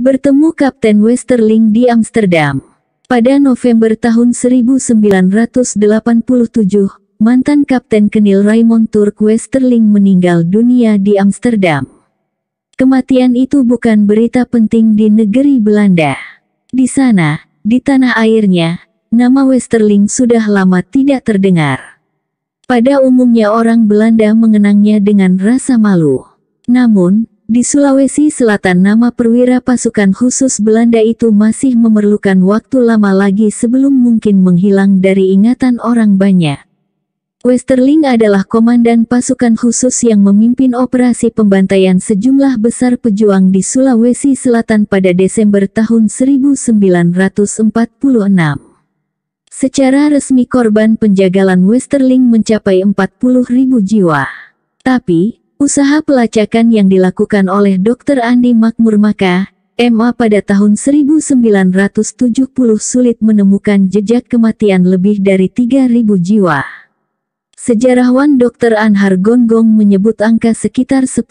Bertemu Kapten Westerling di Amsterdam. Pada November tahun 1987, mantan Kapten Kenil Raymond Turk Westerling meninggal dunia di Amsterdam. Kematian itu bukan berita penting di negeri Belanda. Di sana, di tanah airnya, nama Westerling sudah lama tidak terdengar. Pada umumnya orang Belanda mengenangnya dengan rasa malu. Namun, di Sulawesi Selatan nama perwira pasukan khusus Belanda itu masih memerlukan waktu lama lagi sebelum mungkin menghilang dari ingatan orang banyak. Westerling adalah komandan pasukan khusus yang memimpin operasi pembantaian sejumlah besar pejuang di Sulawesi Selatan pada Desember tahun 1946. Secara resmi korban penjagalan Westerling mencapai 40.000 jiwa. Tapi, Usaha pelacakan yang dilakukan oleh Dr. Andi Makmur maka, MA pada tahun 1970 sulit menemukan jejak kematian lebih dari 3.000 jiwa. Sejarawan Dr. Anhar Gonggong menyebut angka sekitar 10.000,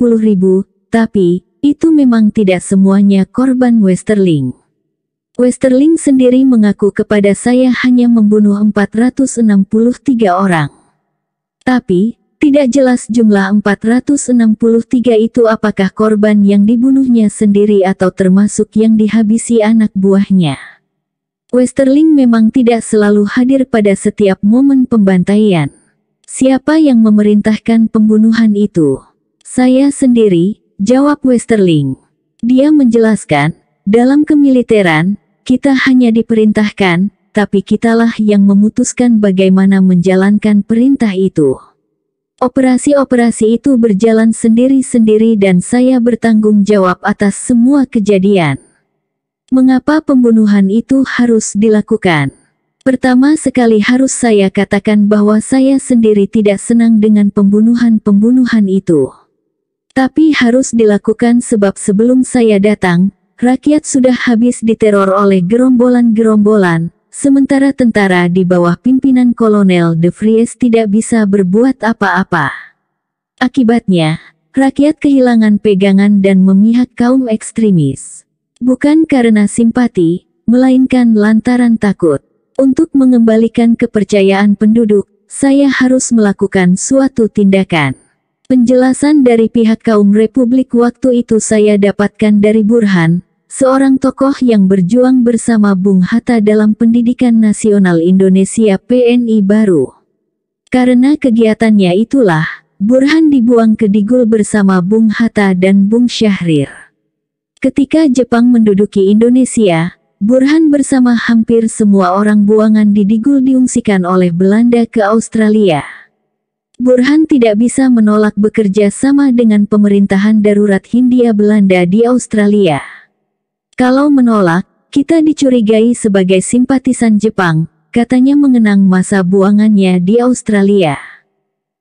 tapi, itu memang tidak semuanya korban Westerling. Westerling sendiri mengaku kepada saya hanya membunuh 463 orang. Tapi, tidak jelas jumlah 463 itu apakah korban yang dibunuhnya sendiri atau termasuk yang dihabisi anak buahnya. Westerling memang tidak selalu hadir pada setiap momen pembantaian. Siapa yang memerintahkan pembunuhan itu? Saya sendiri, jawab Westerling. Dia menjelaskan, dalam kemiliteran, kita hanya diperintahkan, tapi kitalah yang memutuskan bagaimana menjalankan perintah itu. Operasi-operasi itu berjalan sendiri-sendiri dan saya bertanggung jawab atas semua kejadian. Mengapa pembunuhan itu harus dilakukan? Pertama sekali harus saya katakan bahwa saya sendiri tidak senang dengan pembunuhan-pembunuhan itu. Tapi harus dilakukan sebab sebelum saya datang, rakyat sudah habis diteror oleh gerombolan-gerombolan, sementara tentara di bawah pimpinan Kolonel De Vries tidak bisa berbuat apa-apa. Akibatnya, rakyat kehilangan pegangan dan memihak kaum ekstremis. Bukan karena simpati, melainkan lantaran takut. Untuk mengembalikan kepercayaan penduduk, saya harus melakukan suatu tindakan. Penjelasan dari pihak kaum Republik waktu itu saya dapatkan dari Burhan, seorang tokoh yang berjuang bersama Bung Hatta dalam pendidikan nasional Indonesia PNI baru. Karena kegiatannya itulah, Burhan dibuang ke Digul bersama Bung Hatta dan Bung Syahrir. Ketika Jepang menduduki Indonesia, Burhan bersama hampir semua orang buangan di Digul diungsikan oleh Belanda ke Australia. Burhan tidak bisa menolak bekerja sama dengan pemerintahan darurat Hindia Belanda di Australia. Kalau menolak, kita dicurigai sebagai simpatisan Jepang, katanya mengenang masa buangannya di Australia.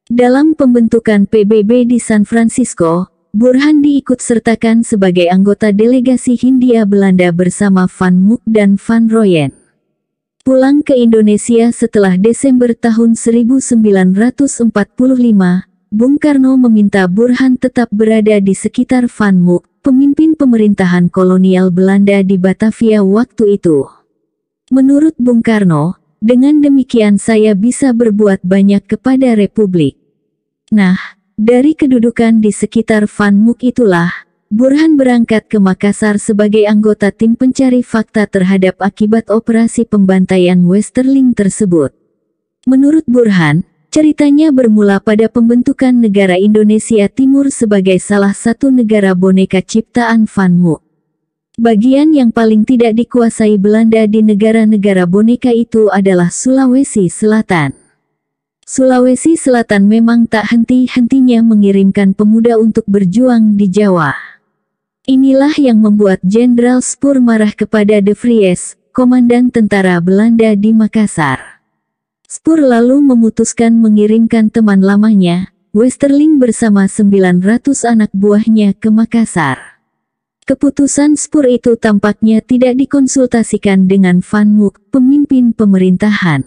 Dalam pembentukan PBB di San Francisco, Burhan diikut sertakan sebagai anggota delegasi Hindia Belanda bersama Van Mook dan Van Royen. Pulang ke Indonesia setelah Desember tahun 1945, Bung Karno meminta Burhan tetap berada di sekitar Van Mook, pemimpin pemerintahan kolonial Belanda di Batavia waktu itu. Menurut Bung Karno, dengan demikian saya bisa berbuat banyak kepada Republik. Nah, dari kedudukan di sekitar Van Mook itulah, Burhan berangkat ke Makassar sebagai anggota tim pencari fakta terhadap akibat operasi pembantaian Westerling tersebut. Menurut Burhan, Ceritanya bermula pada pembentukan negara Indonesia Timur sebagai salah satu negara boneka ciptaan Van Mu. Bagian yang paling tidak dikuasai Belanda di negara-negara boneka itu adalah Sulawesi Selatan. Sulawesi Selatan memang tak henti-hentinya mengirimkan pemuda untuk berjuang di Jawa. Inilah yang membuat Jenderal Spur marah kepada De Vries, komandan tentara Belanda di Makassar. Spur lalu memutuskan mengirimkan teman lamanya, Westerling bersama 900 anak buahnya ke Makassar. Keputusan Spur itu tampaknya tidak dikonsultasikan dengan Van Mook, pemimpin pemerintahan.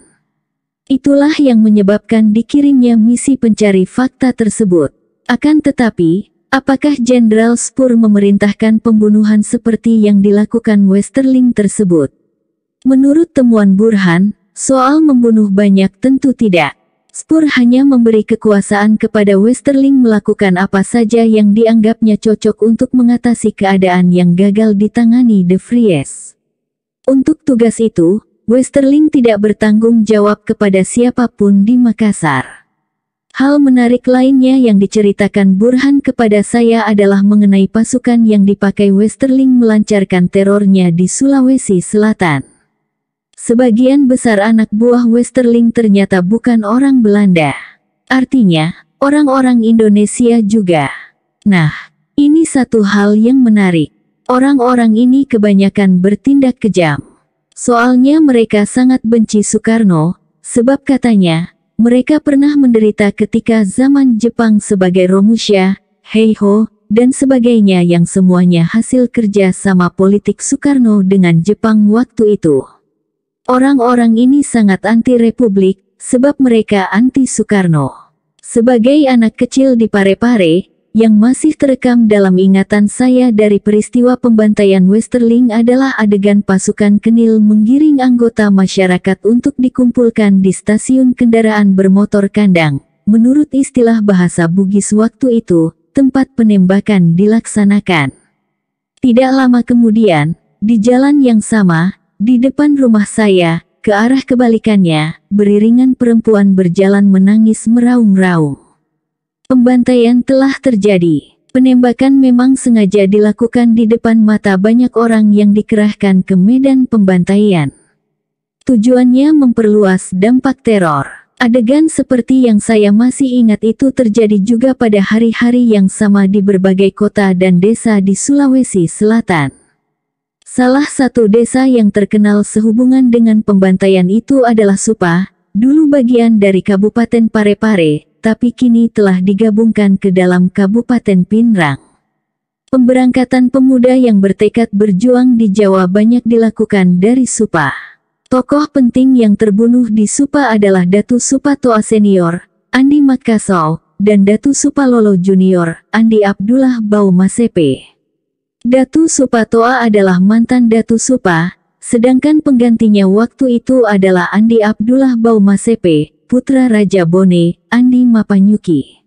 Itulah yang menyebabkan dikirimnya misi pencari fakta tersebut. Akan tetapi, apakah Jenderal Spur memerintahkan pembunuhan seperti yang dilakukan Westerling tersebut? Menurut temuan Burhan, Soal membunuh banyak tentu tidak. Spur hanya memberi kekuasaan kepada Westerling melakukan apa saja yang dianggapnya cocok untuk mengatasi keadaan yang gagal ditangani De Vries. Untuk tugas itu, Westerling tidak bertanggung jawab kepada siapapun di Makassar. Hal menarik lainnya yang diceritakan Burhan kepada saya adalah mengenai pasukan yang dipakai Westerling melancarkan terornya di Sulawesi Selatan. Sebagian besar anak buah Westerling ternyata bukan orang Belanda. Artinya, orang-orang Indonesia juga. Nah, ini satu hal yang menarik. Orang-orang ini kebanyakan bertindak kejam. Soalnya mereka sangat benci Soekarno, sebab katanya, mereka pernah menderita ketika zaman Jepang sebagai Romusha, Heiho, dan sebagainya yang semuanya hasil kerja sama politik Soekarno dengan Jepang waktu itu. Orang-orang ini sangat anti-republik, sebab mereka anti-Soekarno. Sebagai anak kecil di Parepare, yang masih terekam dalam ingatan saya dari peristiwa pembantaian Westerling adalah adegan pasukan Kenil menggiring anggota masyarakat untuk dikumpulkan di stasiun kendaraan bermotor kandang. Menurut istilah bahasa Bugis waktu itu, tempat penembakan dilaksanakan. Tidak lama kemudian, di jalan yang sama, di depan rumah saya, ke arah kebalikannya, beriringan perempuan berjalan menangis meraung-raung. Pembantaian telah terjadi. Penembakan memang sengaja dilakukan di depan mata banyak orang yang dikerahkan ke medan pembantaian. Tujuannya memperluas dampak teror. Adegan seperti yang saya masih ingat itu terjadi juga pada hari-hari yang sama di berbagai kota dan desa di Sulawesi Selatan. Salah satu desa yang terkenal sehubungan dengan pembantaian itu adalah Supa, dulu bagian dari Kabupaten Parepare, tapi kini telah digabungkan ke dalam Kabupaten Pinrang. Pemberangkatan pemuda yang bertekad berjuang di Jawa banyak dilakukan dari Supa. Tokoh penting yang terbunuh di Supa adalah Datu Toa Senior, Andi Makasau, dan Datu Supa Lolo Junior, Andi Abdullah Baumasepe. Datu Supatoa adalah mantan Datu Supa, sedangkan penggantinya waktu itu adalah Andi Abdullah Baumasepe, putra Raja Bone, Andi Mapanyuki.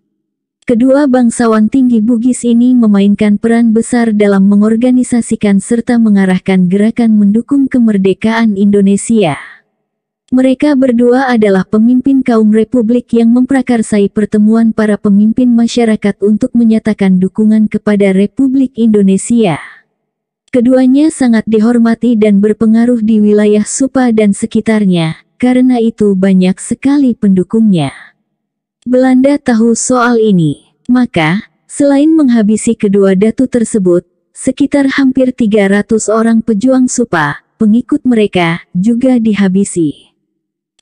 Kedua bangsawan tinggi Bugis ini memainkan peran besar dalam mengorganisasikan serta mengarahkan gerakan mendukung kemerdekaan Indonesia. Mereka berdua adalah pemimpin kaum republik yang memprakarsai pertemuan para pemimpin masyarakat untuk menyatakan dukungan kepada Republik Indonesia. Keduanya sangat dihormati dan berpengaruh di wilayah Supa dan sekitarnya, karena itu banyak sekali pendukungnya. Belanda tahu soal ini, maka, selain menghabisi kedua datu tersebut, sekitar hampir 300 orang pejuang Supa, pengikut mereka, juga dihabisi.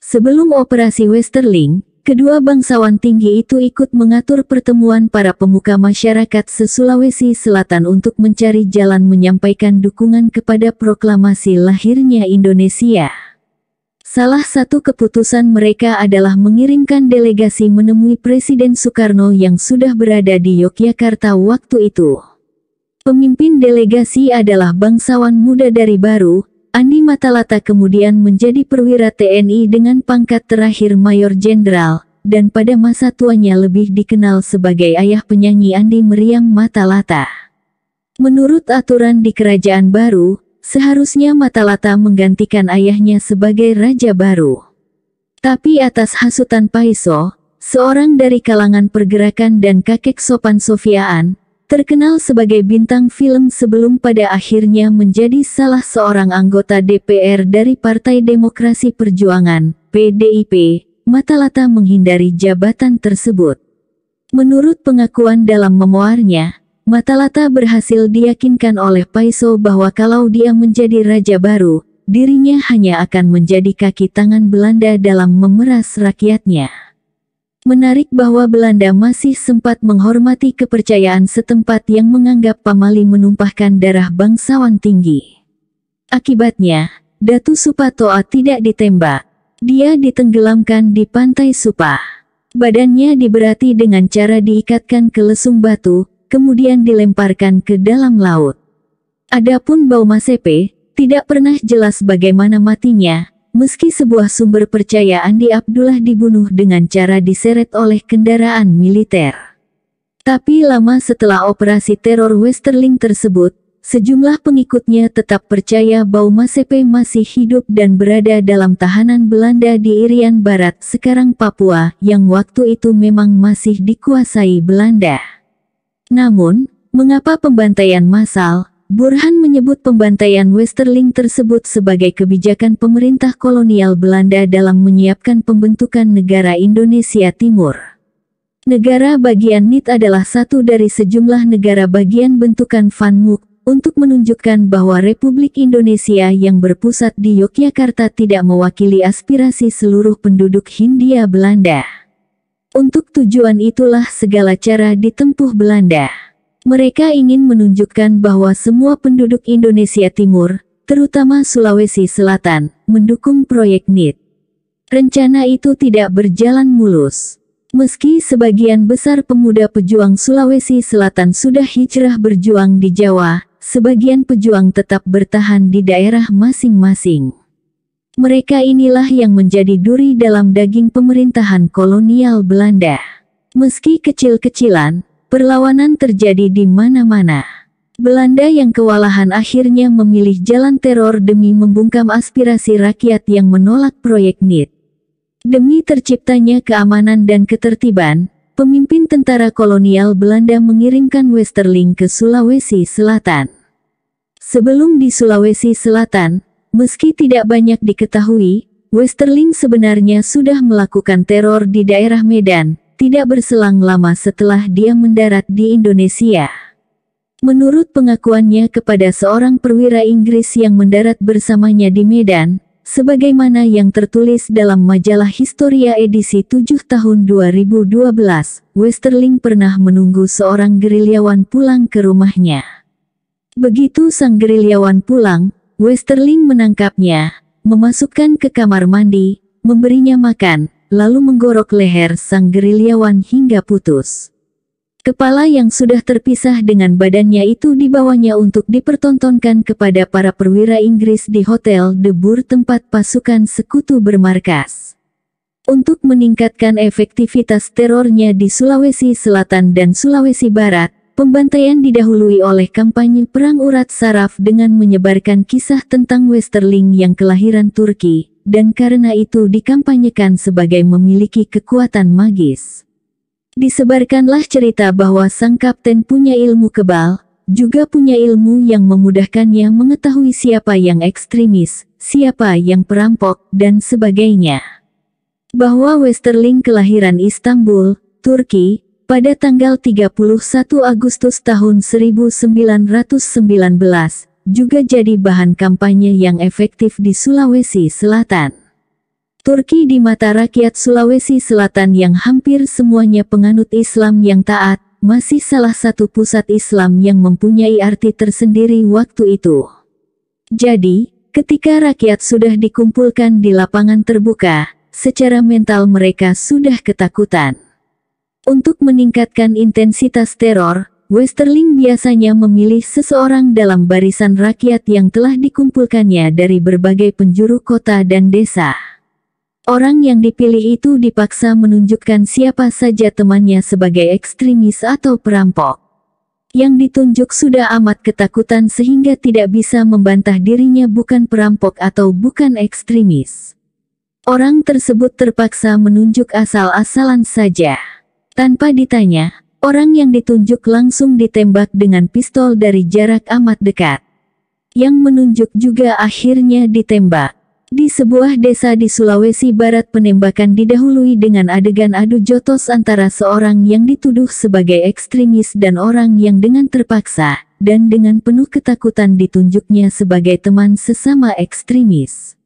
Sebelum operasi Westerling, kedua bangsawan tinggi itu ikut mengatur pertemuan para pemuka masyarakat se-Sulawesi Selatan untuk mencari jalan menyampaikan dukungan kepada proklamasi lahirnya Indonesia. Salah satu keputusan mereka adalah mengirimkan delegasi menemui Presiden Soekarno yang sudah berada di Yogyakarta waktu itu. Pemimpin delegasi adalah bangsawan muda dari Baru, Ani Matalata kemudian menjadi perwira TNI dengan pangkat terakhir Mayor Jenderal, dan pada masa tuanya lebih dikenal sebagai ayah penyanyi Andi Meriam Matalata. Menurut aturan di kerajaan baru, seharusnya Matalata menggantikan ayahnya sebagai raja baru. Tapi atas hasutan Paiso, seorang dari kalangan pergerakan dan kakek sopan Sofiaan, terkenal sebagai bintang film sebelum pada akhirnya menjadi salah seorang anggota DPR dari Partai Demokrasi Perjuangan, PDIP, Matalata menghindari jabatan tersebut. Menurut pengakuan dalam memoarnya, Matalata berhasil diyakinkan oleh Paiso bahwa kalau dia menjadi raja baru, dirinya hanya akan menjadi kaki tangan Belanda dalam memeras rakyatnya. Menarik bahwa Belanda masih sempat menghormati kepercayaan setempat yang menganggap Pamali menumpahkan darah bangsawan tinggi. Akibatnya, Datu Supatoa tidak ditembak. Dia ditenggelamkan di pantai Supa. Badannya diberati dengan cara diikatkan ke lesung batu, kemudian dilemparkan ke dalam laut. Adapun Bau Masepe, tidak pernah jelas bagaimana matinya, Meski sebuah sumber percayaan di Abdullah dibunuh dengan cara diseret oleh kendaraan militer. Tapi lama setelah operasi teror Westerling tersebut, sejumlah pengikutnya tetap percaya bahwa Masepe masih hidup dan berada dalam tahanan Belanda di Irian Barat sekarang Papua yang waktu itu memang masih dikuasai Belanda. Namun, mengapa pembantaian massal, Burhan menyebut pembantaian Westerling tersebut sebagai kebijakan pemerintah kolonial Belanda dalam menyiapkan pembentukan negara Indonesia Timur. Negara bagian NIT adalah satu dari sejumlah negara bagian bentukan Van Mook untuk menunjukkan bahwa Republik Indonesia yang berpusat di Yogyakarta tidak mewakili aspirasi seluruh penduduk Hindia Belanda. Untuk tujuan itulah segala cara ditempuh Belanda. Mereka ingin menunjukkan bahwa semua penduduk Indonesia Timur, terutama Sulawesi Selatan, mendukung proyek NIT. Rencana itu tidak berjalan mulus. Meski sebagian besar pemuda pejuang Sulawesi Selatan sudah hijrah berjuang di Jawa, sebagian pejuang tetap bertahan di daerah masing-masing. Mereka inilah yang menjadi duri dalam daging pemerintahan kolonial Belanda. Meski kecil-kecilan, Perlawanan terjadi di mana-mana. Belanda yang kewalahan akhirnya memilih jalan teror demi membungkam aspirasi rakyat yang menolak proyek NIT. Demi terciptanya keamanan dan ketertiban, pemimpin tentara kolonial Belanda mengirimkan Westerling ke Sulawesi Selatan. Sebelum di Sulawesi Selatan, meski tidak banyak diketahui, Westerling sebenarnya sudah melakukan teror di daerah Medan, tidak berselang lama setelah dia mendarat di Indonesia. Menurut pengakuannya kepada seorang perwira Inggris yang mendarat bersamanya di Medan, sebagaimana yang tertulis dalam majalah Historia edisi 7 tahun 2012, Westerling pernah menunggu seorang gerilyawan pulang ke rumahnya. Begitu sang gerilyawan pulang, Westerling menangkapnya, memasukkan ke kamar mandi, memberinya makan, lalu menggorok leher sang gerilyawan hingga putus. Kepala yang sudah terpisah dengan badannya itu dibawanya untuk dipertontonkan kepada para perwira Inggris di Hotel Debur tempat pasukan sekutu bermarkas. Untuk meningkatkan efektivitas terornya di Sulawesi Selatan dan Sulawesi Barat, pembantaian didahului oleh kampanye perang urat saraf dengan menyebarkan kisah tentang Westerling yang kelahiran Turki, dan karena itu dikampanyekan sebagai memiliki kekuatan magis. Disebarkanlah cerita bahwa sang kapten punya ilmu kebal, juga punya ilmu yang memudahkannya mengetahui siapa yang ekstremis, siapa yang perampok, dan sebagainya. Bahwa Westerling kelahiran Istanbul, Turki, pada tanggal 31 Agustus tahun 1919, juga jadi bahan kampanye yang efektif di Sulawesi Selatan. Turki di mata rakyat Sulawesi Selatan yang hampir semuanya penganut Islam yang taat, masih salah satu pusat Islam yang mempunyai arti tersendiri waktu itu. Jadi, ketika rakyat sudah dikumpulkan di lapangan terbuka, secara mental mereka sudah ketakutan. Untuk meningkatkan intensitas teror, Westerling biasanya memilih seseorang dalam barisan rakyat yang telah dikumpulkannya dari berbagai penjuru kota dan desa. Orang yang dipilih itu dipaksa menunjukkan siapa saja temannya sebagai ekstremis atau perampok. Yang ditunjuk sudah amat ketakutan sehingga tidak bisa membantah dirinya bukan perampok atau bukan ekstremis. Orang tersebut terpaksa menunjuk asal-asalan saja. Tanpa ditanya, Orang yang ditunjuk langsung ditembak dengan pistol dari jarak amat dekat. Yang menunjuk juga akhirnya ditembak. Di sebuah desa di Sulawesi Barat penembakan didahului dengan adegan adu jotos antara seorang yang dituduh sebagai ekstremis dan orang yang dengan terpaksa dan dengan penuh ketakutan ditunjuknya sebagai teman sesama ekstremis.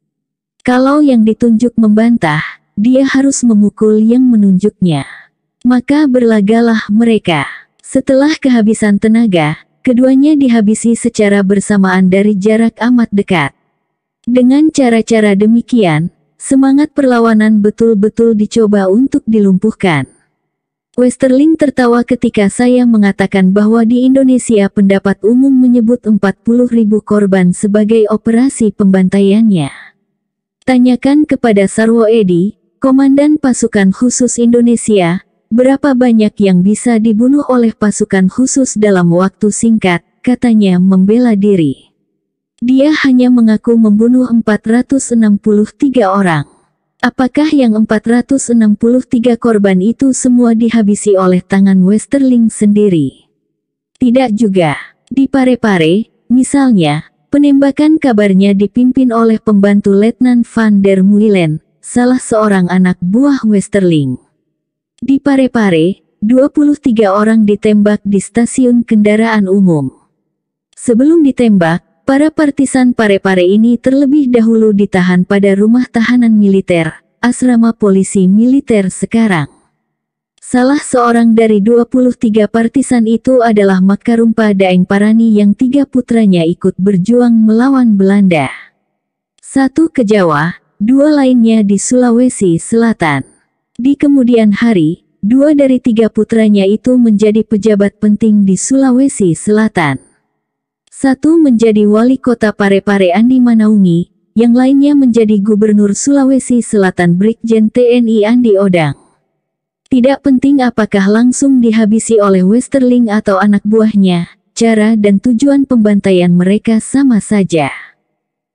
Kalau yang ditunjuk membantah, dia harus memukul yang menunjuknya. Maka berlagalah mereka. Setelah kehabisan tenaga, keduanya dihabisi secara bersamaan dari jarak amat dekat. Dengan cara-cara demikian, semangat perlawanan betul-betul dicoba untuk dilumpuhkan. Westerling tertawa ketika saya mengatakan bahwa di Indonesia pendapat umum menyebut 40 ribu korban sebagai operasi pembantaiannya. Tanyakan kepada Sarwo Edi, Komandan Pasukan Khusus Indonesia, Berapa banyak yang bisa dibunuh oleh pasukan khusus dalam waktu singkat, katanya membela diri. Dia hanya mengaku membunuh 463 orang. Apakah yang 463 korban itu semua dihabisi oleh tangan Westerling sendiri? Tidak juga. Di pare pare, misalnya, penembakan kabarnya dipimpin oleh pembantu Letnan van der Muylen, salah seorang anak buah Westerling. Di Parepare, 23 orang ditembak di stasiun kendaraan umum. Sebelum ditembak, para partisan Parepare ini terlebih dahulu ditahan pada rumah tahanan militer, asrama polisi militer sekarang. Salah seorang dari 23 partisan itu adalah Makarumpa Daeng Parani yang tiga putranya ikut berjuang melawan Belanda. Satu ke Jawa, dua lainnya di Sulawesi Selatan. Di kemudian hari, dua dari tiga putranya itu menjadi pejabat penting di Sulawesi Selatan. Satu menjadi wali kota Parepare Andi Manaungi, yang lainnya menjadi gubernur Sulawesi Selatan Brigjen TNI Andi Odang. Tidak penting apakah langsung dihabisi oleh Westerling atau anak buahnya, cara dan tujuan pembantaian mereka sama saja.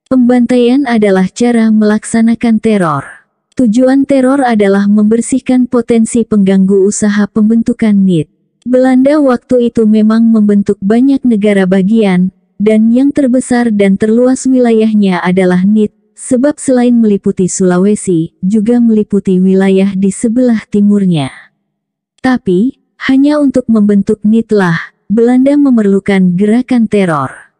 Pembantaian adalah cara melaksanakan teror. Tujuan teror adalah membersihkan potensi pengganggu usaha pembentukan NIT. Belanda waktu itu memang membentuk banyak negara bagian, dan yang terbesar dan terluas wilayahnya adalah NIT, sebab selain meliputi Sulawesi, juga meliputi wilayah di sebelah timurnya. Tapi, hanya untuk membentuk NIT lah, Belanda memerlukan gerakan teror.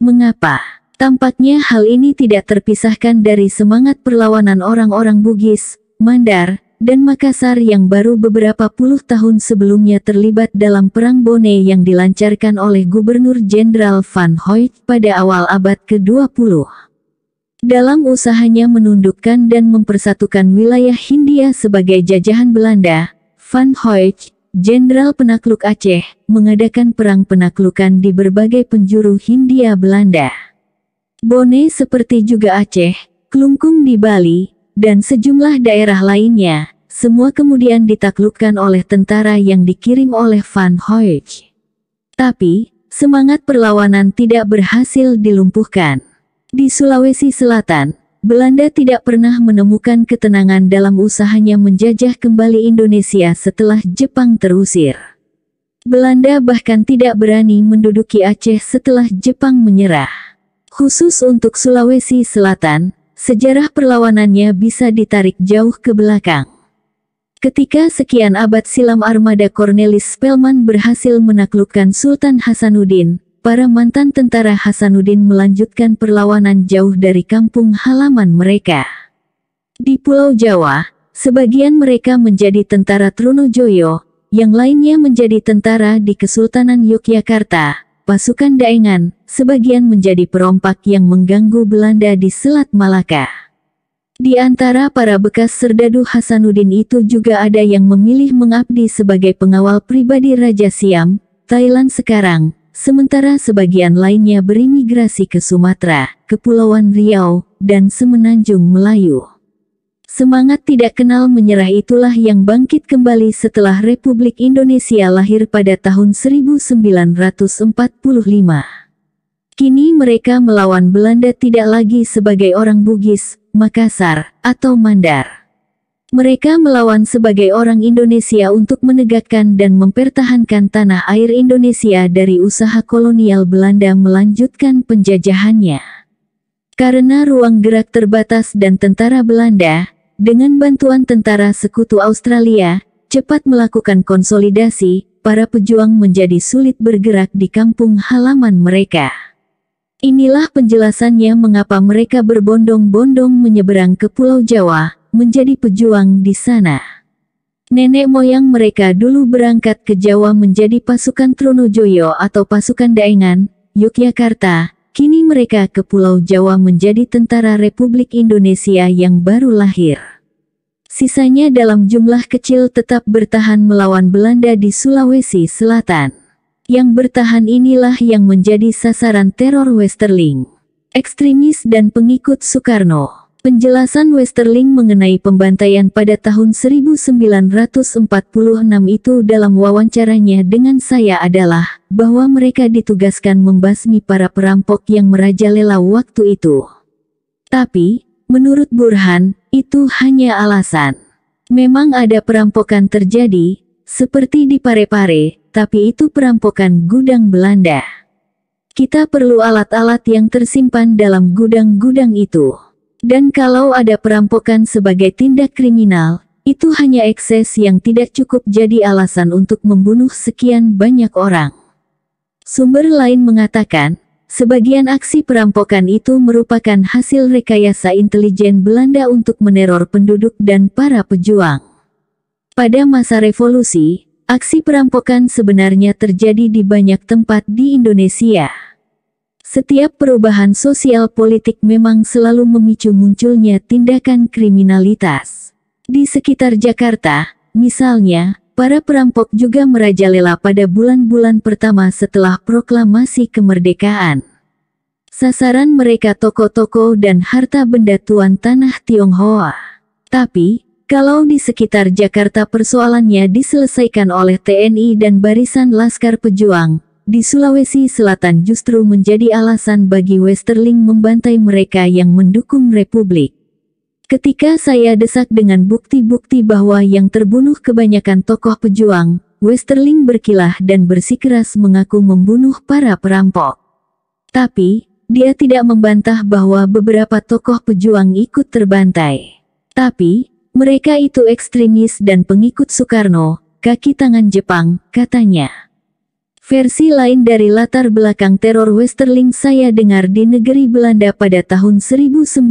Mengapa? Tampaknya hal ini tidak terpisahkan dari semangat perlawanan orang-orang Bugis, Mandar, dan Makassar yang baru beberapa puluh tahun sebelumnya terlibat dalam Perang Bone yang dilancarkan oleh Gubernur Jenderal Van Hoyt pada awal abad ke-20. Dalam usahanya menundukkan dan mempersatukan wilayah Hindia sebagai jajahan Belanda, Van Hoyt Jenderal Penakluk Aceh mengadakan perang penaklukan di berbagai penjuru Hindia Belanda. Bone seperti juga Aceh, Klungkung di Bali, dan sejumlah daerah lainnya, semua kemudian ditaklukkan oleh tentara yang dikirim oleh Van Hoek. Tapi, semangat perlawanan tidak berhasil dilumpuhkan. Di Sulawesi Selatan, Belanda tidak pernah menemukan ketenangan dalam usahanya menjajah kembali Indonesia setelah Jepang terusir. Belanda bahkan tidak berani menduduki Aceh setelah Jepang menyerah. Khusus untuk Sulawesi Selatan, sejarah perlawanannya bisa ditarik jauh ke belakang. Ketika sekian abad silam armada Cornelis Spelman berhasil menaklukkan Sultan Hasanuddin, para mantan tentara Hasanuddin melanjutkan perlawanan jauh dari kampung halaman mereka. Di Pulau Jawa, sebagian mereka menjadi tentara Trunojoyo, yang lainnya menjadi tentara di Kesultanan Yogyakarta, pasukan Daengan, sebagian menjadi perompak yang mengganggu Belanda di Selat Malaka. Di antara para bekas serdadu Hasanuddin itu juga ada yang memilih mengabdi sebagai pengawal pribadi Raja Siam, Thailand sekarang, sementara sebagian lainnya berimigrasi ke Sumatera, Kepulauan Riau, dan Semenanjung Melayu. Semangat tidak kenal menyerah itulah yang bangkit kembali setelah Republik Indonesia lahir pada tahun 1945. Kini mereka melawan Belanda tidak lagi sebagai orang Bugis, Makassar, atau Mandar. Mereka melawan sebagai orang Indonesia untuk menegakkan dan mempertahankan tanah air Indonesia dari usaha kolonial Belanda melanjutkan penjajahannya. Karena ruang gerak terbatas dan tentara Belanda, dengan bantuan tentara sekutu Australia, cepat melakukan konsolidasi, para pejuang menjadi sulit bergerak di kampung halaman mereka. Inilah penjelasannya mengapa mereka berbondong-bondong menyeberang ke Pulau Jawa, menjadi pejuang di sana. Nenek moyang mereka dulu berangkat ke Jawa menjadi pasukan Trunojoyo atau pasukan Daengan, Yogyakarta, kini mereka ke Pulau Jawa menjadi tentara Republik Indonesia yang baru lahir. Sisanya dalam jumlah kecil tetap bertahan melawan Belanda di Sulawesi Selatan yang bertahan inilah yang menjadi sasaran teror Westerling. Ekstremis dan pengikut Soekarno Penjelasan Westerling mengenai pembantaian pada tahun 1946 itu dalam wawancaranya dengan saya adalah bahwa mereka ditugaskan membasmi para perampok yang merajalela waktu itu. Tapi, menurut Burhan, itu hanya alasan. Memang ada perampokan terjadi, seperti di Parepare, tapi itu perampokan gudang Belanda. Kita perlu alat-alat yang tersimpan dalam gudang-gudang itu. Dan kalau ada perampokan sebagai tindak kriminal, itu hanya ekses yang tidak cukup jadi alasan untuk membunuh sekian banyak orang. Sumber lain mengatakan, sebagian aksi perampokan itu merupakan hasil rekayasa intelijen Belanda untuk meneror penduduk dan para pejuang. Pada masa revolusi, aksi perampokan sebenarnya terjadi di banyak tempat di Indonesia. Setiap perubahan sosial politik memang selalu memicu munculnya tindakan kriminalitas. Di sekitar Jakarta, misalnya, para perampok juga merajalela pada bulan-bulan pertama setelah proklamasi kemerdekaan. Sasaran mereka toko-toko dan harta benda tuan tanah Tionghoa. Tapi, kalau di sekitar Jakarta persoalannya diselesaikan oleh TNI dan barisan Laskar Pejuang, di Sulawesi Selatan justru menjadi alasan bagi Westerling membantai mereka yang mendukung Republik. Ketika saya desak dengan bukti-bukti bahwa yang terbunuh kebanyakan tokoh pejuang, Westerling berkilah dan bersikeras mengaku membunuh para perampok. Tapi, dia tidak membantah bahwa beberapa tokoh pejuang ikut terbantai. Tapi, mereka itu ekstremis dan pengikut Soekarno, kaki tangan Jepang, katanya. Versi lain dari latar belakang teror Westerling saya dengar di negeri Belanda pada tahun 1969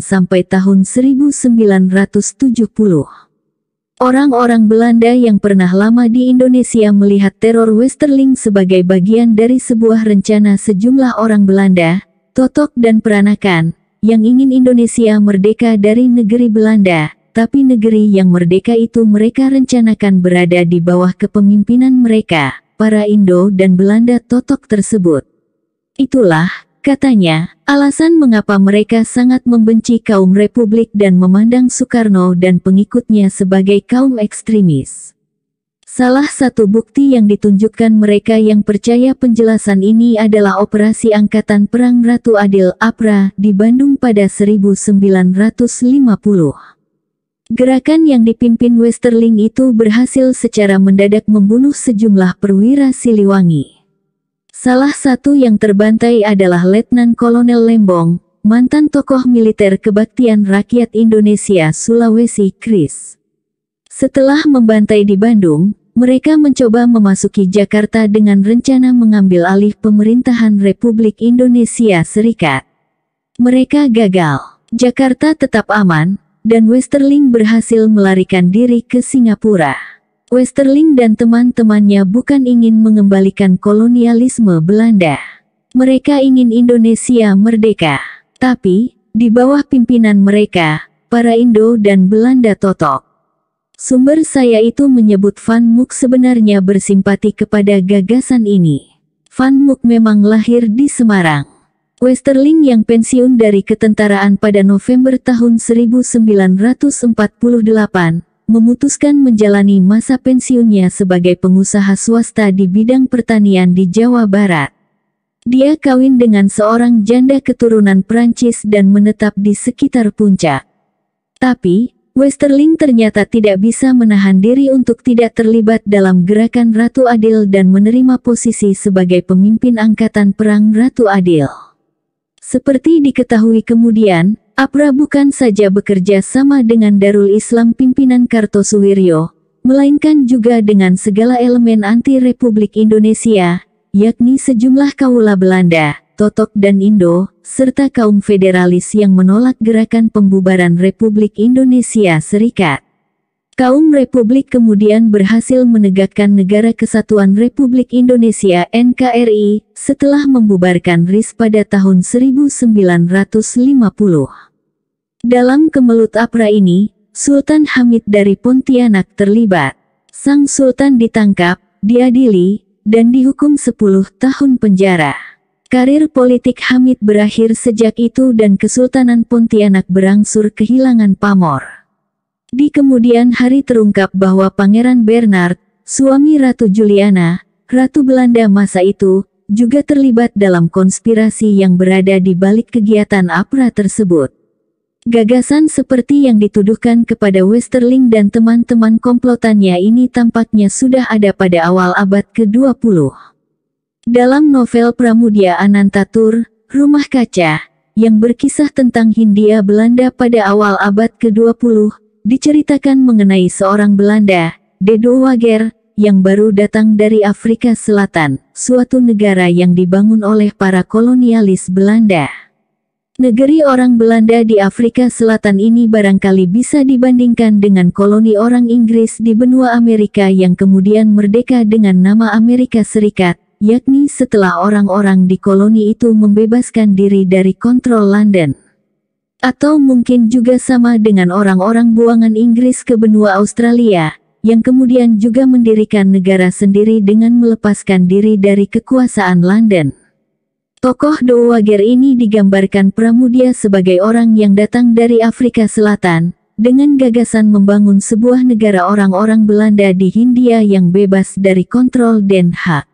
sampai tahun 1970. Orang-orang Belanda yang pernah lama di Indonesia melihat teror Westerling sebagai bagian dari sebuah rencana sejumlah orang Belanda, Totok dan Peranakan, yang ingin Indonesia merdeka dari negeri Belanda, tapi negeri yang merdeka itu mereka rencanakan berada di bawah kepemimpinan mereka, para Indo dan Belanda totok tersebut. Itulah, katanya, alasan mengapa mereka sangat membenci kaum Republik dan memandang Soekarno dan pengikutnya sebagai kaum ekstremis. Salah satu bukti yang ditunjukkan mereka yang percaya penjelasan ini adalah operasi angkatan perang Ratu Adil Apra di Bandung pada 1950. Gerakan yang dipimpin Westerling itu berhasil secara mendadak membunuh sejumlah perwira Siliwangi. Salah satu yang terbantai adalah Letnan Kolonel Lembong, mantan tokoh militer kebaktian rakyat Indonesia Sulawesi Kris. Setelah membantai di Bandung, mereka mencoba memasuki Jakarta dengan rencana mengambil alih pemerintahan Republik Indonesia Serikat. Mereka gagal. Jakarta tetap aman, dan Westerling berhasil melarikan diri ke Singapura. Westerling dan teman-temannya bukan ingin mengembalikan kolonialisme Belanda. Mereka ingin Indonesia merdeka. Tapi, di bawah pimpinan mereka, para Indo dan Belanda totok. Sumber saya itu menyebut Van Mook sebenarnya bersimpati kepada gagasan ini. Van Mook memang lahir di Semarang. Westerling yang pensiun dari ketentaraan pada November tahun 1948, memutuskan menjalani masa pensiunnya sebagai pengusaha swasta di bidang pertanian di Jawa Barat. Dia kawin dengan seorang janda keturunan Prancis dan menetap di sekitar puncak. Tapi, Westerling ternyata tidak bisa menahan diri untuk tidak terlibat dalam gerakan Ratu Adil dan menerima posisi sebagai pemimpin angkatan perang Ratu Adil. Seperti diketahui kemudian, Apra bukan saja bekerja sama dengan Darul Islam pimpinan Kartosuwiryo, melainkan juga dengan segala elemen anti-Republik Indonesia, yakni sejumlah kaula Belanda, Totok dan Indo, serta kaum federalis yang menolak gerakan pembubaran Republik Indonesia Serikat. Kaum Republik kemudian berhasil menegakkan Negara Kesatuan Republik Indonesia NKRI setelah membubarkan RIS pada tahun 1950. Dalam kemelut APRA ini, Sultan Hamid dari Pontianak terlibat. Sang Sultan ditangkap, diadili, dan dihukum 10 tahun penjara. Karir politik Hamid berakhir sejak itu dan Kesultanan Pontianak berangsur kehilangan pamor. Di kemudian hari terungkap bahwa Pangeran Bernard, suami Ratu Juliana, Ratu Belanda masa itu, juga terlibat dalam konspirasi yang berada di balik kegiatan APRA tersebut. Gagasan seperti yang dituduhkan kepada Westerling dan teman-teman komplotannya ini tampaknya sudah ada pada awal abad ke-20. Dalam novel Pramudia Anantatur, Rumah Kaca, yang berkisah tentang Hindia Belanda pada awal abad ke-20, diceritakan mengenai seorang Belanda, Dedo Wager, yang baru datang dari Afrika Selatan, suatu negara yang dibangun oleh para kolonialis Belanda. Negeri orang Belanda di Afrika Selatan ini barangkali bisa dibandingkan dengan koloni orang Inggris di benua Amerika yang kemudian merdeka dengan nama Amerika Serikat, yakni setelah orang-orang di koloni itu membebaskan diri dari kontrol London. Atau mungkin juga sama dengan orang-orang buangan Inggris ke benua Australia, yang kemudian juga mendirikan negara sendiri dengan melepaskan diri dari kekuasaan London. Tokoh Dowager ini digambarkan Pramudia sebagai orang yang datang dari Afrika Selatan, dengan gagasan membangun sebuah negara orang-orang Belanda di Hindia yang bebas dari kontrol Den Haag.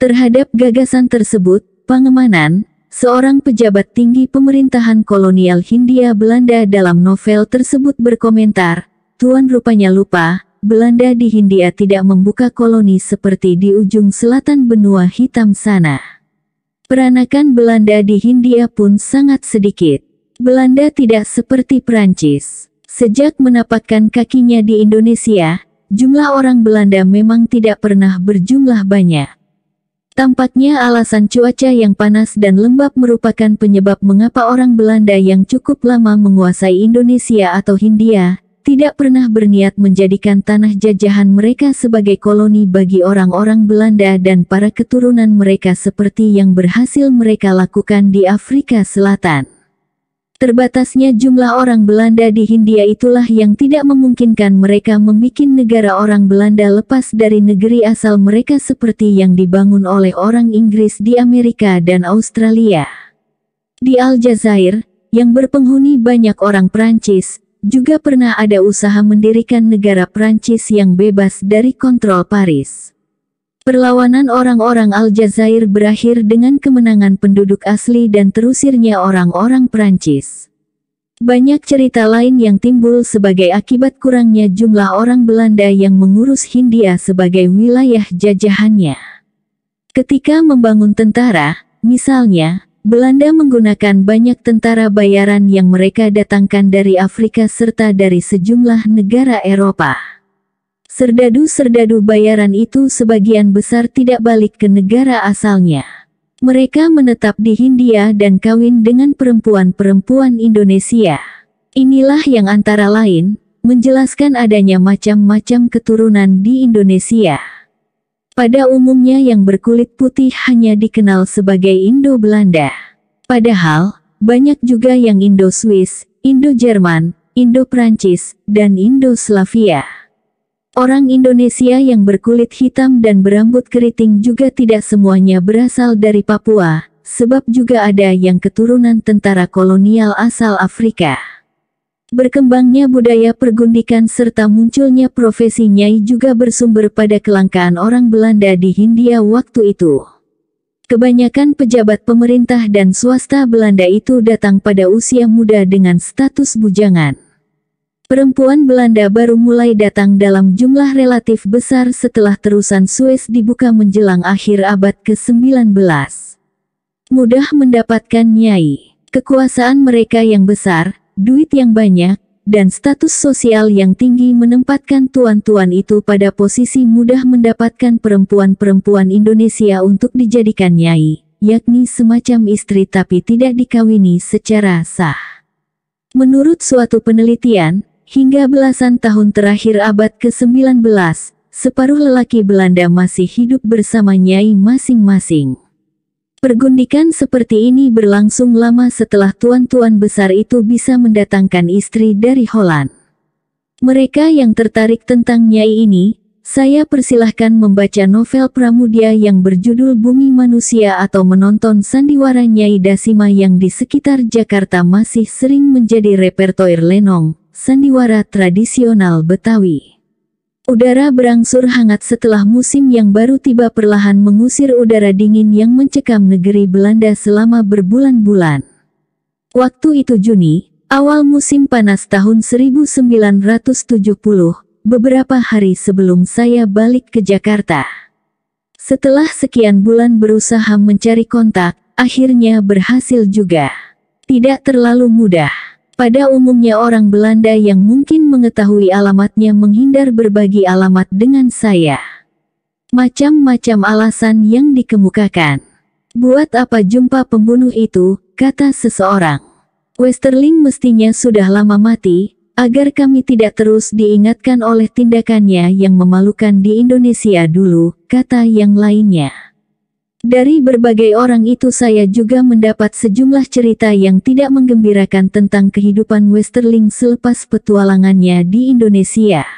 Terhadap gagasan tersebut, Pangemanan, seorang pejabat tinggi pemerintahan kolonial Hindia Belanda dalam novel tersebut berkomentar, Tuan rupanya lupa, Belanda di Hindia tidak membuka koloni seperti di ujung selatan benua hitam sana. Peranakan Belanda di Hindia pun sangat sedikit. Belanda tidak seperti Perancis. Sejak menapakkan kakinya di Indonesia, jumlah orang Belanda memang tidak pernah berjumlah banyak. Tampaknya alasan cuaca yang panas dan lembab merupakan penyebab mengapa orang Belanda yang cukup lama menguasai Indonesia atau Hindia, tidak pernah berniat menjadikan tanah jajahan mereka sebagai koloni bagi orang-orang Belanda dan para keturunan mereka seperti yang berhasil mereka lakukan di Afrika Selatan. Terbatasnya jumlah orang Belanda di Hindia itulah yang tidak memungkinkan mereka membuat negara orang Belanda lepas dari negeri asal mereka seperti yang dibangun oleh orang Inggris di Amerika dan Australia. Di Aljazair, yang berpenghuni banyak orang Prancis, juga pernah ada usaha mendirikan negara Prancis yang bebas dari kontrol Paris. Perlawanan orang-orang Aljazair berakhir dengan kemenangan penduduk asli dan terusirnya orang-orang Perancis. Banyak cerita lain yang timbul sebagai akibat kurangnya jumlah orang Belanda yang mengurus Hindia sebagai wilayah jajahannya. Ketika membangun tentara, misalnya, Belanda menggunakan banyak tentara bayaran yang mereka datangkan dari Afrika serta dari sejumlah negara Eropa. Serdadu-serdadu bayaran itu sebagian besar tidak balik ke negara asalnya. Mereka menetap di Hindia dan kawin dengan perempuan-perempuan Indonesia. Inilah yang antara lain, menjelaskan adanya macam-macam keturunan di Indonesia. Pada umumnya yang berkulit putih hanya dikenal sebagai Indo-Belanda. Padahal, banyak juga yang Indo-Swiss, Indo-Jerman, Indo-Prancis, dan Indo-Slavia. Orang Indonesia yang berkulit hitam dan berambut keriting juga tidak semuanya berasal dari Papua, sebab juga ada yang keturunan tentara kolonial asal Afrika. Berkembangnya budaya pergundikan serta munculnya profesi nyai juga bersumber pada kelangkaan orang Belanda di Hindia waktu itu. Kebanyakan pejabat pemerintah dan swasta Belanda itu datang pada usia muda dengan status bujangan. Perempuan Belanda baru mulai datang dalam jumlah relatif besar setelah terusan Suez dibuka menjelang akhir abad ke-19. Mudah mendapatkan nyai, kekuasaan mereka yang besar, duit yang banyak, dan status sosial yang tinggi menempatkan tuan-tuan itu pada posisi mudah mendapatkan perempuan-perempuan Indonesia untuk dijadikan nyai, yakni semacam istri tapi tidak dikawini secara sah. Menurut suatu penelitian, Hingga belasan tahun terakhir abad ke-19, separuh lelaki Belanda masih hidup bersama nyai masing-masing. Pergundikan seperti ini berlangsung lama setelah tuan-tuan besar itu bisa mendatangkan istri dari Holland. Mereka yang tertarik tentang nyai ini, saya persilahkan membaca novel Pramudia yang berjudul Bumi Manusia atau menonton sandiwara Nyai Dasima yang di sekitar Jakarta masih sering menjadi repertoir Lenong, sandiwara tradisional Betawi. Udara berangsur hangat setelah musim yang baru tiba perlahan mengusir udara dingin yang mencekam negeri Belanda selama berbulan-bulan. Waktu itu Juni, awal musim panas tahun 1970, beberapa hari sebelum saya balik ke Jakarta. Setelah sekian bulan berusaha mencari kontak, akhirnya berhasil juga. Tidak terlalu mudah. Pada umumnya orang Belanda yang mungkin mengetahui alamatnya menghindar berbagi alamat dengan saya. Macam-macam alasan yang dikemukakan. Buat apa jumpa pembunuh itu, kata seseorang. Westerling mestinya sudah lama mati, agar kami tidak terus diingatkan oleh tindakannya yang memalukan di Indonesia dulu, kata yang lainnya. Dari berbagai orang itu saya juga mendapat sejumlah cerita yang tidak menggembirakan tentang kehidupan Westerling selepas petualangannya di Indonesia.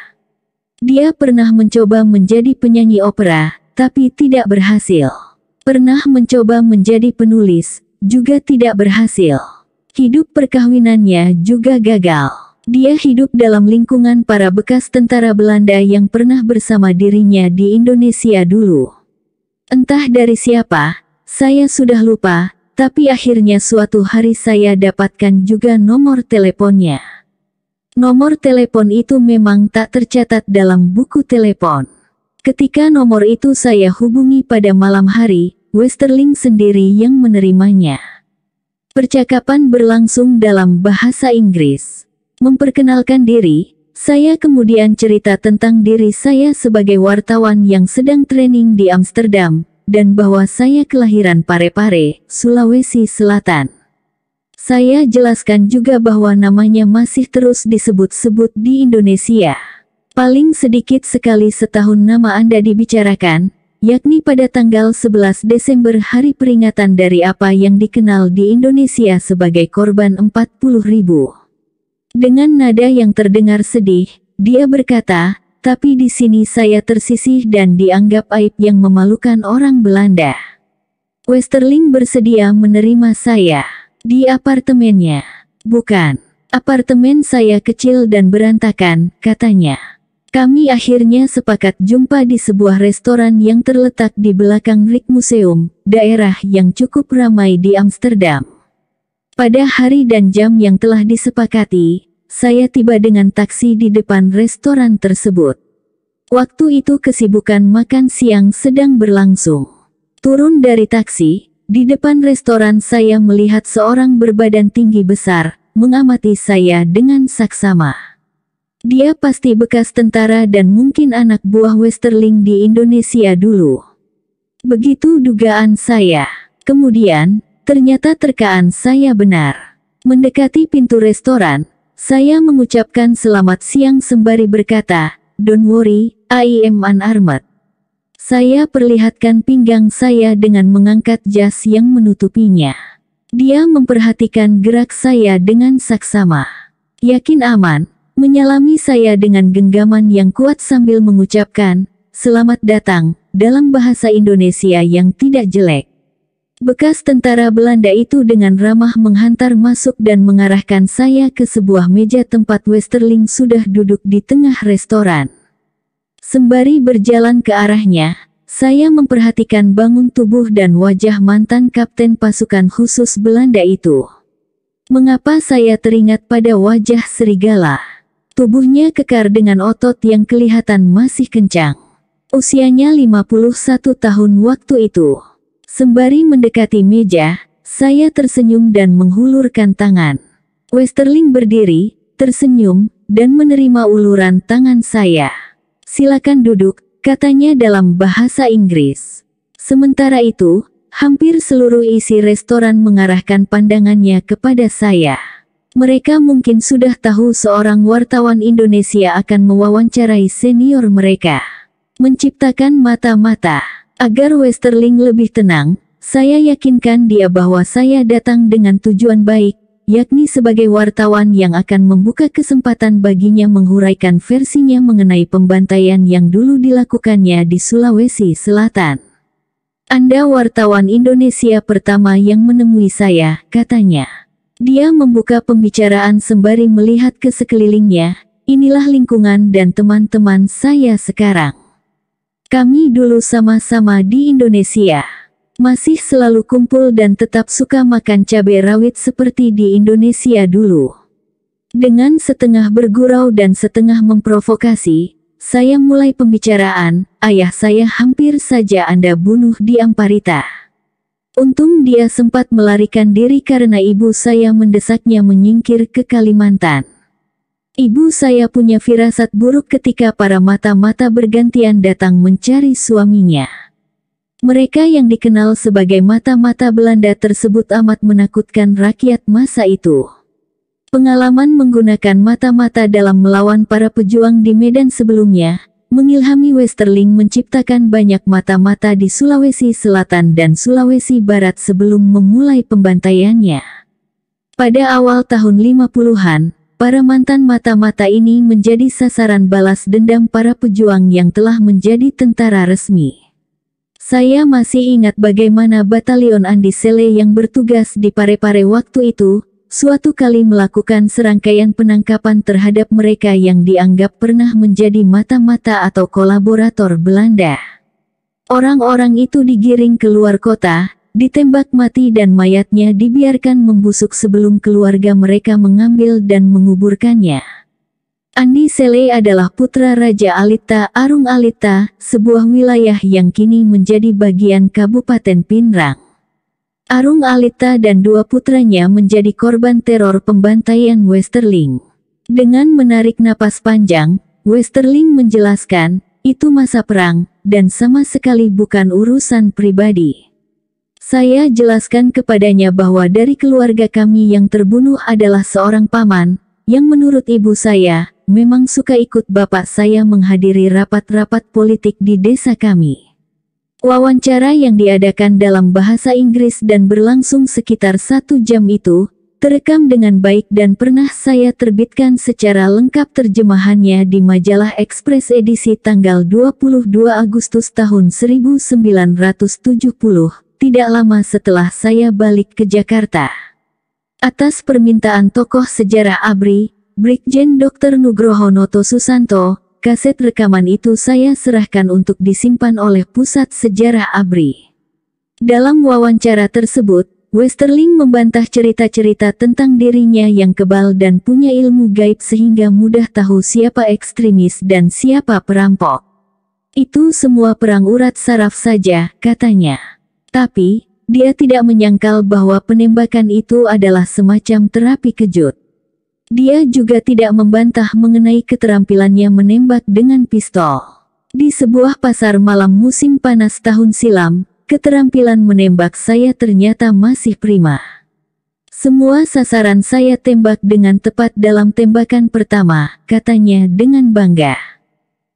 Dia pernah mencoba menjadi penyanyi opera, tapi tidak berhasil. Pernah mencoba menjadi penulis, juga tidak berhasil. Hidup perkawinannya juga gagal. Dia hidup dalam lingkungan para bekas tentara Belanda yang pernah bersama dirinya di Indonesia dulu. Entah dari siapa, saya sudah lupa, tapi akhirnya suatu hari saya dapatkan juga nomor teleponnya. Nomor telepon itu memang tak tercatat dalam buku telepon. Ketika nomor itu saya hubungi pada malam hari, Westerling sendiri yang menerimanya. Percakapan berlangsung dalam bahasa Inggris. Memperkenalkan diri, saya kemudian cerita tentang diri saya sebagai wartawan yang sedang training di Amsterdam, dan bahwa saya kelahiran Parepare, Sulawesi Selatan. Saya jelaskan juga bahwa namanya masih terus disebut-sebut di Indonesia. Paling sedikit sekali setahun nama Anda dibicarakan, yakni pada tanggal 11 Desember hari peringatan dari apa yang dikenal di Indonesia sebagai korban 40 ribu. Dengan nada yang terdengar sedih, dia berkata, tapi di sini saya tersisih dan dianggap aib yang memalukan orang Belanda. Westerling bersedia menerima saya di apartemennya. Bukan, apartemen saya kecil dan berantakan, katanya. Kami akhirnya sepakat jumpa di sebuah restoran yang terletak di belakang Rijksmuseum, daerah yang cukup ramai di Amsterdam. Pada hari dan jam yang telah disepakati, saya tiba dengan taksi di depan restoran tersebut. Waktu itu kesibukan makan siang sedang berlangsung. Turun dari taksi, di depan restoran saya melihat seorang berbadan tinggi besar, mengamati saya dengan saksama. Dia pasti bekas tentara dan mungkin anak buah Westerling di Indonesia dulu. Begitu dugaan saya. Kemudian, Ternyata terkaan saya benar. Mendekati pintu restoran, saya mengucapkan selamat siang sembari berkata, Don't worry, I am unarmed. Saya perlihatkan pinggang saya dengan mengangkat jas yang menutupinya. Dia memperhatikan gerak saya dengan saksama. Yakin aman, menyalami saya dengan genggaman yang kuat sambil mengucapkan, Selamat datang, dalam bahasa Indonesia yang tidak jelek. Bekas tentara Belanda itu dengan ramah menghantar masuk dan mengarahkan saya ke sebuah meja tempat Westerling sudah duduk di tengah restoran. Sembari berjalan ke arahnya, saya memperhatikan bangun tubuh dan wajah mantan kapten pasukan khusus Belanda itu. Mengapa saya teringat pada wajah serigala? Tubuhnya kekar dengan otot yang kelihatan masih kencang. Usianya 51 tahun waktu itu. Sembari mendekati meja, saya tersenyum dan menghulurkan tangan. Westerling berdiri, tersenyum, dan menerima uluran tangan saya. Silakan duduk, katanya dalam bahasa Inggris. Sementara itu, hampir seluruh isi restoran mengarahkan pandangannya kepada saya. Mereka mungkin sudah tahu seorang wartawan Indonesia akan mewawancarai senior mereka. Menciptakan mata-mata. Agar Westerling lebih tenang, saya yakinkan dia bahwa saya datang dengan tujuan baik, yakni sebagai wartawan yang akan membuka kesempatan baginya menghuraikan versinya mengenai pembantaian yang dulu dilakukannya di Sulawesi Selatan. Anda wartawan Indonesia pertama yang menemui saya, katanya. Dia membuka pembicaraan sembari melihat ke sekelilingnya, inilah lingkungan dan teman-teman saya sekarang. Kami dulu sama-sama di Indonesia. Masih selalu kumpul dan tetap suka makan cabai rawit seperti di Indonesia dulu. Dengan setengah bergurau dan setengah memprovokasi, saya mulai pembicaraan, ayah saya hampir saja Anda bunuh di Amparita. Untung dia sempat melarikan diri karena ibu saya mendesaknya menyingkir ke Kalimantan. Ibu saya punya firasat buruk ketika para mata-mata bergantian datang mencari suaminya. Mereka yang dikenal sebagai mata-mata Belanda tersebut amat menakutkan rakyat masa itu. Pengalaman menggunakan mata-mata dalam melawan para pejuang di medan sebelumnya, mengilhami Westerling menciptakan banyak mata-mata di Sulawesi Selatan dan Sulawesi Barat sebelum memulai pembantaiannya. Pada awal tahun 50-an, Para mantan mata-mata ini menjadi sasaran balas dendam para pejuang yang telah menjadi tentara resmi. Saya masih ingat bagaimana batalion Andi Sele yang bertugas di Parepare -pare waktu itu, suatu kali melakukan serangkaian penangkapan terhadap mereka yang dianggap pernah menjadi mata-mata atau kolaborator Belanda. Orang-orang itu digiring keluar kota, ditembak mati dan mayatnya dibiarkan membusuk sebelum keluarga mereka mengambil dan menguburkannya. Andi Sele adalah putra Raja Alita Arung Alita, sebuah wilayah yang kini menjadi bagian Kabupaten Pinrang. Arung Alita dan dua putranya menjadi korban teror pembantaian Westerling. Dengan menarik napas panjang, Westerling menjelaskan, itu masa perang, dan sama sekali bukan urusan pribadi. Saya jelaskan kepadanya bahwa dari keluarga kami yang terbunuh adalah seorang paman, yang menurut ibu saya, memang suka ikut bapak saya menghadiri rapat-rapat politik di desa kami. Wawancara yang diadakan dalam bahasa Inggris dan berlangsung sekitar satu jam itu, terekam dengan baik dan pernah saya terbitkan secara lengkap terjemahannya di majalah Ekspres edisi tanggal 22 Agustus tahun 1970 tidak lama setelah saya balik ke Jakarta. Atas permintaan tokoh sejarah ABRI, Brigjen Dr. Nugroho Noto Susanto, kaset rekaman itu saya serahkan untuk disimpan oleh Pusat Sejarah ABRI. Dalam wawancara tersebut, Westerling membantah cerita-cerita tentang dirinya yang kebal dan punya ilmu gaib sehingga mudah tahu siapa ekstremis dan siapa perampok. Itu semua perang urat saraf saja, katanya. Tapi, dia tidak menyangkal bahwa penembakan itu adalah semacam terapi kejut. Dia juga tidak membantah mengenai keterampilannya menembak dengan pistol. Di sebuah pasar malam musim panas tahun silam, keterampilan menembak saya ternyata masih prima. Semua sasaran saya tembak dengan tepat dalam tembakan pertama, katanya dengan bangga.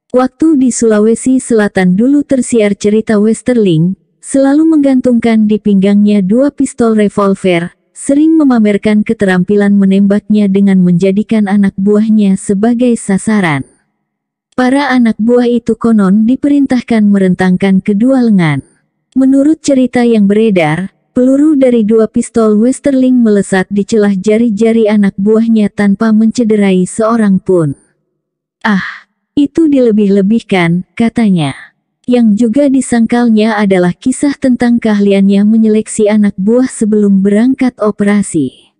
Waktu di Sulawesi Selatan dulu tersiar cerita Westerling, selalu menggantungkan di pinggangnya dua pistol revolver, sering memamerkan keterampilan menembaknya dengan menjadikan anak buahnya sebagai sasaran. Para anak buah itu konon diperintahkan merentangkan kedua lengan. Menurut cerita yang beredar, peluru dari dua pistol Westerling melesat di celah jari-jari anak buahnya tanpa mencederai seorang pun. Ah, itu dilebih-lebihkan, katanya yang juga disangkalnya adalah kisah tentang keahliannya menyeleksi anak buah sebelum berangkat operasi.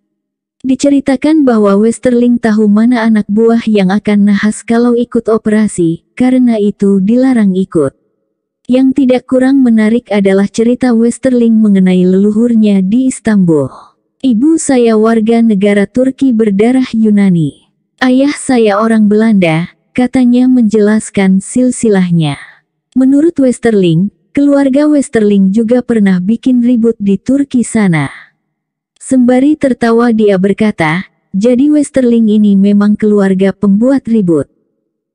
Diceritakan bahwa Westerling tahu mana anak buah yang akan nahas kalau ikut operasi, karena itu dilarang ikut. Yang tidak kurang menarik adalah cerita Westerling mengenai leluhurnya di Istanbul. Ibu saya warga negara Turki berdarah Yunani. Ayah saya orang Belanda, katanya menjelaskan silsilahnya. Menurut Westerling, keluarga Westerling juga pernah bikin ribut di Turki sana. Sembari tertawa dia berkata, jadi Westerling ini memang keluarga pembuat ribut.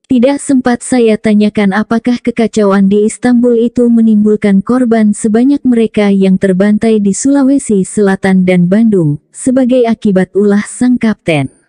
Tidak sempat saya tanyakan apakah kekacauan di Istanbul itu menimbulkan korban sebanyak mereka yang terbantai di Sulawesi Selatan dan Bandung, sebagai akibat ulah sang kapten.